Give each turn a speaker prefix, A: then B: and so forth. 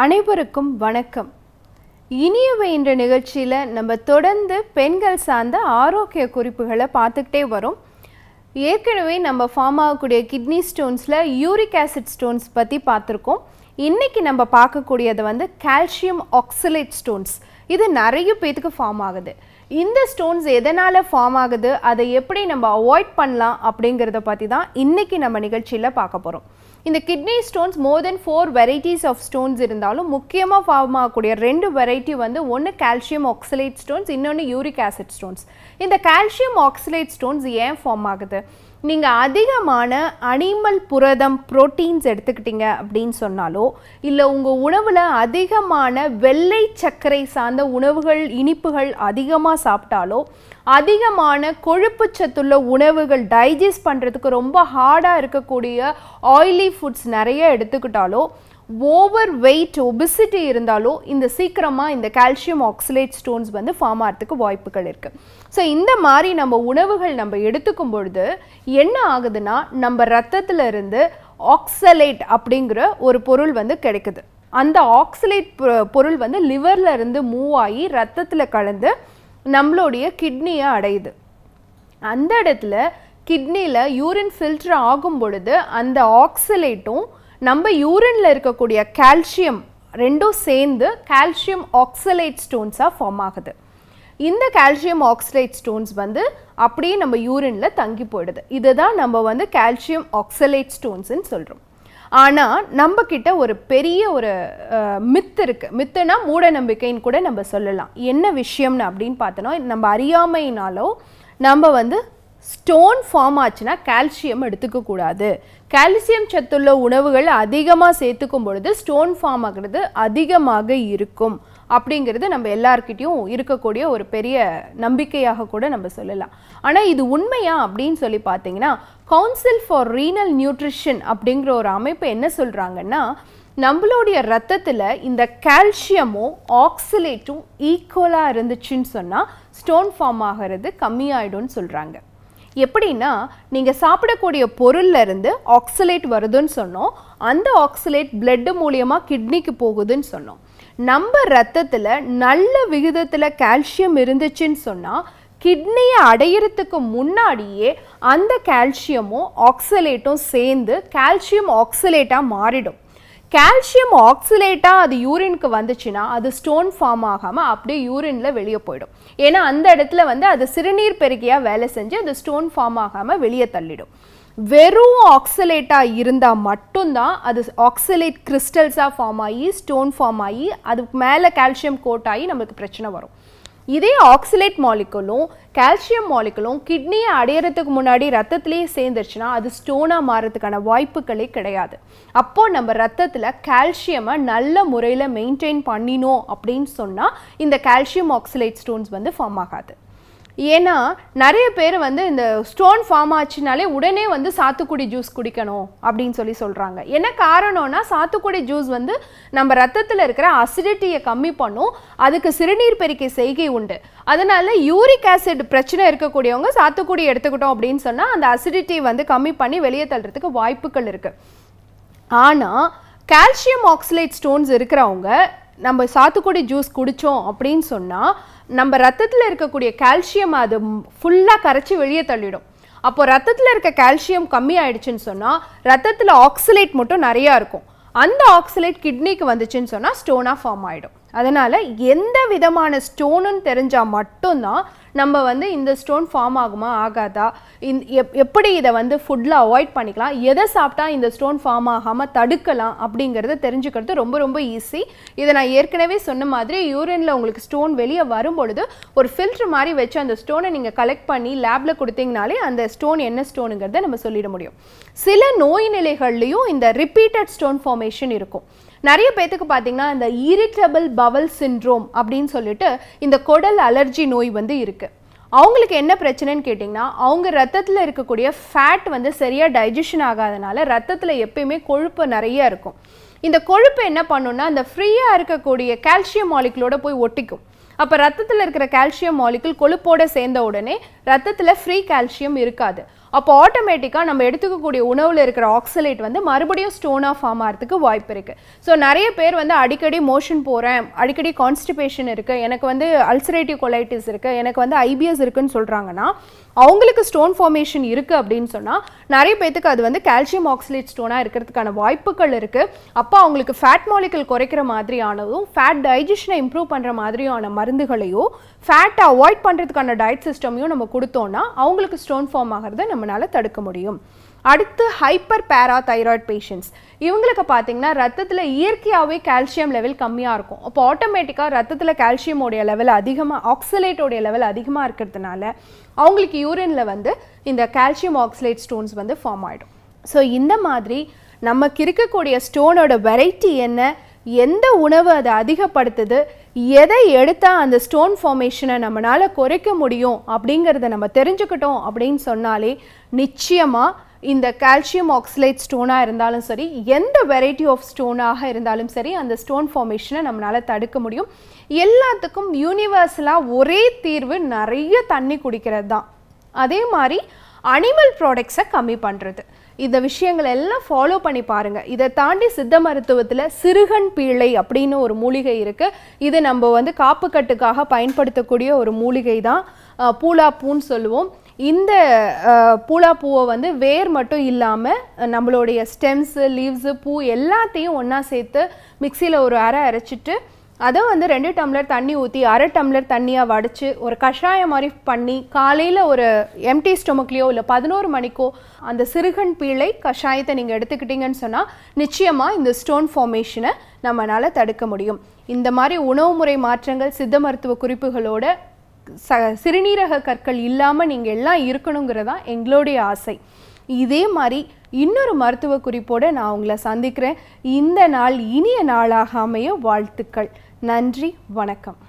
A: அனைவருக்கும் வணக்கம் இனியவை என்ற நிகழ்ச்சியில் நம்ம தொடர்ந்து பெண்கள் சார்ந்த ஆரோக்கிய குறிப்புகளை பார்த்துக்கிட்டே வரும் ஏற்கனவே நம்ம ஃபார்ம் ஆகக்கூடிய கிட்னி ஸ்டோன்ஸில் யூரிக் ஆசிட் ஸ்டோன்ஸ் பற்றி பார்த்துருக்கோம் இன்றைக்கி நம்ம பார்க்கக்கூடியது வந்து கால்சியம் ஆக்சிலேட் ஸ்டோன்ஸ் இது நிறைய பேத்துக்கு ஃபார்ம் ஆகுது இந்த ஸ்டோன்ஸ் எதனால் ஃபார்ம் ஆகுது அதை எப்படி நம்ம அவாய்ட் பண்ணலாம் அப்படிங்கிறத பற்றி தான் இன்றைக்கி நம்ம நிகழ்ச்சியில் பார்க்க போகிறோம் இந்த kidney stones more than four varieties of stones இருந்தாலும் முக்கியமாக ஃபார்ம் ஆகக்கூடிய ரெண்டு வெரைட்டி வந்து ஒன்று கால்சியம் ஆக்சிலேட் ஸ்டோன்ஸ் இன்னொன்று யூரிக் ஆசிட் ஸ்டோன்ஸ் இந்த கால்சியம் ஆக்சிலேட் ஸ்டோன்ஸ் ஏன் ஃபார்ம் ஆகுது நீங்கள் அதிகமான அனிமல் புரதம் புரோட்டீன்ஸ் எடுத்துக்கிட்டீங்க அப்படின்னு சொன்னாலோ இல்லை உங்கள் உணவில் அதிகமான வெள்ளை சர்க்கரை சார்ந்த உணவுகள் இனிப்புகள் அதிகமாக சாப்பிட்டாலோ அதிகமான கொழுப்பு சத்துள்ள உணவுகள் டைஜஸ்ட் பண்ணுறதுக்கு ரொம்ப ஹார்டாக இருக்கக்கூடிய ஆயிலி ஃபுட்ஸ் நிறைய எடுத்துக்கிட்டாலோ ஓவர் வெயிட் ஒபிசிட்டி இருந்தாலோ இந்த சீக்கிரமாக இந்த கால்சியம் ஆக்சிலேட் ஸ்டோன்ஸ் வந்து ஃபார்ம் ஆகிறதுக்கு வாய்ப்புகள் இருக்குது ஸோ இந்த மாதிரி நம்ம உணவுகள் நம்ம எடுத்துக்கும் பொழுது என்ன ஆகுதுன்னா நம்ம ரத்தத்தில் இருந்து ஆக்சலேட் அப்படிங்கிற ஒரு பொருள் வந்து கிடைக்குது அந்த ஆக்சலேட் பொருள் வந்து லிவரில் இருந்து மூவ் ஆகி ரத்தத்தில் கலந்து நம்மளுடைய கிட்னியை அடையுது அந்த இடத்துல கிட்னியில் யூரின் ஃபில்டர் ஆகும் பொழுது அந்த ஆக்சிலேட்டும் நம்ம யூரினில் இருக்கக்கூடிய கால்சியம் ரெண்டும் சேர்ந்து கால்சியம் ஆக்சலைட் ஸ்டோன்ஸாக ஃபார்ம் ஆகுது இந்த கால்சியம் ஆக்சலைட் ஸ்டோன்ஸ் வந்து அப்படியே நம்ம யூரினில் தங்கி போயிடுது இதுதான் நம்ம வந்து கால்சியம் ஆக்சலைட் ஸ்டோன்ஸ்ன்னு சொல்கிறோம் ஆனால் நம்ம நம்மக்கிட்ட ஒரு பெரிய ஒரு மித்து இருக்குது மித்துனா மூட நம்பிக்கைன்னு கூட நம்ம சொல்லலாம் என்ன விஷயம்னு அப்படின்னு பார்த்தோன்னா நம்ம அறியாமையினாலோ நம்ம வந்து ஸ்டோன் ஃபார்ம் ஆச்சுன்னா கால்சியம் எடுத்துக்கக்கூடாது கால்சியம் சத்துள்ள உணவுகள் அதிகமாக சேர்த்துக்கும் பொழுது ஸ்டோன் ஃபார்ம் ஆகிறது அதிகமாக இருக்கும் அப்படிங்கிறது நம்ம எல்லார்கிட்டையும் இருக்கக்கூடிய ஒரு பெரிய நம்பிக்கையாக கூட நம்ம சொல்லலாம் ஆனால் இது உண்மையா அப்படின்னு சொல்லி பார்த்தீங்கன்னா கவுன்சில் ஃபார் ரீனல் நியூட்ரிஷன் அப்படிங்கிற ஒரு அமைப்பு என்ன சொல்கிறாங்கன்னா நம்மளுடைய ரத்தத்தில் இந்த கால்சியமும் ஆக்சிலேட்டும் ஈக்குவலாக இருந்துச்சுன்னு சொன்னால் ஸ்டோன் ஃபார்ம் ஆகிறது கம்மியாயிடும்னு சொல்கிறாங்க எப்படின்னா நீங்கள் சாப்பிடக்கூடிய பொருள்லேருந்து ஆக்சலேட் வருதுன்னு சொன்னோம் அந்த ஆக்சலேட் பிளட்டு மூலியமாக கிட்னிக்கு போகுதுன்னு சொன்னோம் நம்ம ரத்தத்தில் நல்ல விகிதத்தில் கால்சியம் இருந்துச்சுன்னு சொன்னால் கிட்னியை அடையிறதுக்கு முன்னாடியே அந்த கால்சியமும் ஆக்சலேட்டும் சேர்ந்து கால்சியம் ஆக்சலேட்டாக மாறிடும் கால்சியம் ஆக்சிலேட்டாக அது யூரினுக்கு வந்துச்சுன்னா அது ஸ்டோன் ஃபார்ம் ஆகாமல் அப்படியே யூரினில் வெளியே போயிடும் ஏன்னா அந்த இடத்துல வந்து அது சிறுநீர் பெருகியாக வேலை செஞ்சு அது ஸ்டோன் ஃபார்ம் ஆகாமல் வெளியே தள்ளிடும் வெறும் ஆக்சிலேட்டாக இருந்தால் மட்டும்தான் அது ஆக்சலேட் கிறிஸ்டல்ஸாக ஃபார்ம் ஆகி ஸ்டோன் ஃபார்ம் ஆகி அதுக்கு மேலே கால்சியம் கோட் ஆகி நம்மளுக்கு பிரச்சனை வரும் இதே ஆக்சிலேட் மாலிக்கலும் கால்சியம் மாலிக்கலும் கிட்னியை அடையிறதுக்கு முன்னாடி ரத்தத்திலேயே சேர்ந்துருச்சுன்னா அது ஸ்டோனாக மாறதுக்கான வாய்ப்புகளே கிடையாது அப்போது நம்ம ரத்தத்தில் கால்சியமை நல்ல முறையில் மெயின்டைன் பண்ணினோம் அப்படின்னு சொன்னால் இந்த கால்சியம் ஆக்சிலேட் ஸ்டோன்ஸ் வந்து ஃபார்ம் ஆகாது ஏன்னா நிறைய பேர் வந்து இந்த ஸ்டோன் ஃபார்ம் ஆச்சுனாலே உடனே வந்து சாத்துக்குடி ஜூஸ் குடிக்கணும் அப்படின்னு சொல்லி சொல்கிறாங்க என்ன காரணம்னா சாத்துக்குடி ஜூஸ் வந்து நம்ம ரத்தத்தில் இருக்கிற அசிடிட்டியை கம்மி பண்ணும் அதுக்கு சிறுநீர் பெருக்கை செய்கை உண்டு அதனால யூரிக் ஆசிட் பிரச்சனை இருக்கக்கூடியவங்க சாத்துக்குடி எடுத்துக்கிட்டோம் அப்படின்னு சொன்னால் அந்த அசிடிட்டி வந்து கம்மி பண்ணி வெளியே தள்ளுறதுக்கு வாய்ப்புகள் இருக்குது ஆனால் கால்சியம் ஆக்சிலேட் ஸ்டோன்ஸ் இருக்கிறவங்க நம்ம சாத்துக்குடி ஜூஸ் குடித்தோம் அப்படின்னு சொன்னால் நம்ம ரத்தத்தில் இருக்கக்கூடிய கால்சியம் அது ஃபுல்லாக கரைச்சி வெளியே தள்ளிடும் அப்போ ரத்தத்தில் இருக்க கால்சியம் கம்மி ஆயிடுச்சுன்னு சொன்னால் ரத்தத்தில் ஆக்சிலேட் மட்டும் நிறையா இருக்கும் அந்த ஆக்சிலேட் கிட்னிக்கு வந்துச்சுன்னு சொன்னால் ஸ்டோனாக ஃபார்ம் ஆகிடும் அதனால் எந்த விதமான ஸ்டோனுன்னு தெரிஞ்சால் மட்டும்தான் நம்ம வந்து இந்த ஸ்டோன் ஃபார்ம் ஆகுமா ஆகாதா இந் எப் எப்படி இதை வந்து ஃபுட்டில் அவாய்ட் பண்ணிக்கலாம் எதை சாப்பிட்டா இந்த ஸ்டோன் ஃபார்ம் ஆகாமல் தடுக்கலாம் அப்படிங்கிறத தெரிஞ்சுக்கிறது ரொம்ப ரொம்ப ஈஸி இதை நான் ஏற்கனவே சொன்ன மாதிரி யூரின்ல உங்களுக்கு ஸ்டோன் வெளியே வரும் பொழுது ஒரு ஃபில்ட்ரு மாதிரி வச்சு அந்த ஸ்டோனை நீங்கள் கலெக்ட் பண்ணி லேபில் கொடுத்தீங்கனாலே அந்த ஸ்டோன் என்ன ஸ்டோனுங்கிறத நம்ம சொல்லிட முடியும் சில நோய் நிலைகள்லையும் இந்த ரிப்பீட்டட் ஸ்டோன் ஃபார்மேஷன் இருக்கும் நிறைய பேத்துக்கு பார்த்தீங்கன்னா இந்த இரிட்டபிள் பவல் சின்ட்ரோம் அப்படின்னு சொல்லிட்டு இந்த குடல் அலர்ஜி நோய் வந்து இருக்குது அவங்களுக்கு என்ன பிரச்சனைன்னு கேட்டிங்கன்னா அவங்க ரத்தத்தில் இருக்கக்கூடிய ஃபேட் வந்து சரியாக டைஜஷன் ஆகாதனால ரத்தத்தில் எப்பயுமே கொழுப்பு நிறைய இருக்கும் இந்த கொழுப்பு என்ன பண்ணுன்னா அந்த ஃப்ரீயாக இருக்கக்கூடிய கால்சியம் மாலிகுலோட போய் ஒட்டிக்கும் அப்போ ரத்தத்தில் இருக்கிற கால்சியம் மாலிக்கல் கொழுப்போட சேர்ந்த உடனே ரத்தத்தில் ஃப்ரீ கால்சியம் இருக்காது அப்போ ஆட்டோமேட்டிக்காக நம்ம எடுத்துக்கக்கூடிய உணவில் இருக்கிற ஆக்சலேட் வந்து மறுபடியும் ஸ்டோனாக ஃபார்ம் ஆகிறதுக்கு வாய்ப்பு இருக்குது ஸோ நிறைய பேர் வந்து அடிக்கடி மோஷன் போகிறேன் அடிக்கடி கான்ஸ்டிபேஷன் இருக்குது எனக்கு வந்து அல்சரேட்டிவ் கொலைட்டிஸ் இருக்குது எனக்கு வந்து ஐபிஎஸ் இருக்குதுன்னு சொல்கிறாங்கன்னா அவங்களுக்கு ஸ்டோன் ஃபார்மேஷன் இருக்குது அப்படின்னு சொன்னால் நிறைய பேத்துக்கு அது வந்து கால்சியம் ஆக்சலேட் ஸ்டோனாக இருக்கிறதுக்கான வாய்ப்புகள் இருக்குது அப்போ அவங்களுக்கு ஃபேட் மாலிக்கல் குறைக்கிற மாதிரியானதும் ஃபேட் டைஜஷனை இம்ப்ரூவ் பண்ணுற மாதிரியான மருந்துகளையோ ஃபேட்டை அவாய்ட் பண்ணுறதுக்கான டயட் சிஸ்டமையும் நம்ம கொடுத்தோன்னா அவங்களுக்கு ஸ்டோன் ஃபார்ம் ஆகிறத நம்மளால் தடுக்க முடியும் அடுத்து ஹைப்பர் பேரா தைராய்ட் பேஷண்ட்ஸ் இவங்களுக்கு பார்த்தீங்கன்னா ரத்தத்தில் இயற்கையாகவே கால்சியம் லெவல் கம்மியாக இருக்கும் அப்போ ஆட்டோமேட்டிக்காக ரத்தத்தில் உடைய லெவல் அதிகமாக ஆக்சலேட்டோடைய லெவல் அதிகமாக இருக்கிறதுனால அவங்களுக்கு யூரினில் வந்து இந்த கால்சியம் ஆக்சிலேட் ஸ்டோன்ஸ் வந்து ஃபார்ம் ஆகிடும் ஸோ இந்த மாதிரி நமக்கு இருக்கக்கூடிய ஸ்டோனோட வெரைட்டி என்ன எந்த உணவு அதை அதிகப்படுத்துது எதை எடுத்தால் அந்த ஸ்டோன் ஃபார்மேஷனை நம்மளால் குறைக்க முடியும் அப்படிங்கிறத நம்ம தெரிஞ்சுக்கிட்டோம் அப்படின்னு சொன்னாலே நிச்சயமாக இந்த கால்சியம் ஆக்சிலேட் ஸ்டோனாக இருந்தாலும் சரி எந்த வெரைட்டி ஆஃப் ஸ்டோனாக இருந்தாலும் சரி அந்த ஸ்டோன் ஃபார்மேஷனை நம்மளால் தடுக்க முடியும் எல்லாத்துக்கும் யூனிவர்சலாக ஒரே தீர்வு நிறைய தண்ணி குடிக்கிறது தான் அதே மாதிரி அனிமல் ப்ராடக்ட்ஸை கம்மி பண்ணுறது இந்த விஷயங்களை எல்லாம் ஃபாலோ பண்ணி பாருங்கள் இதை தாண்டி சித்த மருத்துவத்தில் சிறுகன் பீழை அப்படின்னு ஒரு மூலிகை இருக்குது இது நம்ம வந்து காப்புக்கட்டுக்காக பயன்படுத்தக்கூடிய ஒரு மூலிகை தான் பூலா பூன்னு சொல்லுவோம் இந்த பூலா பூவை வந்து வேர் மட்டும் இல்லாமல் நம்மளுடைய ஸ்டெம்ஸு லீவ்ஸு பூ எல்லாத்தையும் ஒன்றா சேர்த்து மிக்சியில் ஒரு அரை அரைச்சிட்டு அதை வந்து ரெண்டு டம்ளர் தண்ணி ஊற்றி அரை டம்ளர் தண்ணியாக வடித்து ஒரு கஷாயம் மாதிரி பண்ணி காலையில் ஒரு எம்டி ஸ்டொமக்லேயோ இல்லை பதினோரு மணிக்கோ அந்த சிறுகன் பீழை கஷாயத்தை நீங்கள் எடுத்துக்கிட்டிங்கன்னு சொன்னால் நிச்சயமாக இந்த ஸ்டோன் ஃபார்மேஷனை நம்மளால் தடுக்க முடியும் இந்த மாதிரி உணவு முறை மாற்றங்கள் சித்த மருத்துவ குறிப்புகளோட ச சிறுநீரக கற்கள் இல்லாமல் நீங்கள் எல்லாம் இருக்கணுங்கிறதான் எங்களுடைய ஆசை இதே மாதிரி இன்னொரு மருத்துவ குறிப்போடு நான் உங்களை சந்திக்கிறேன் இந்த நாள் இனிய நாளாக அமைய வாழ்த்துக்கள் நன்றி வணக்கம்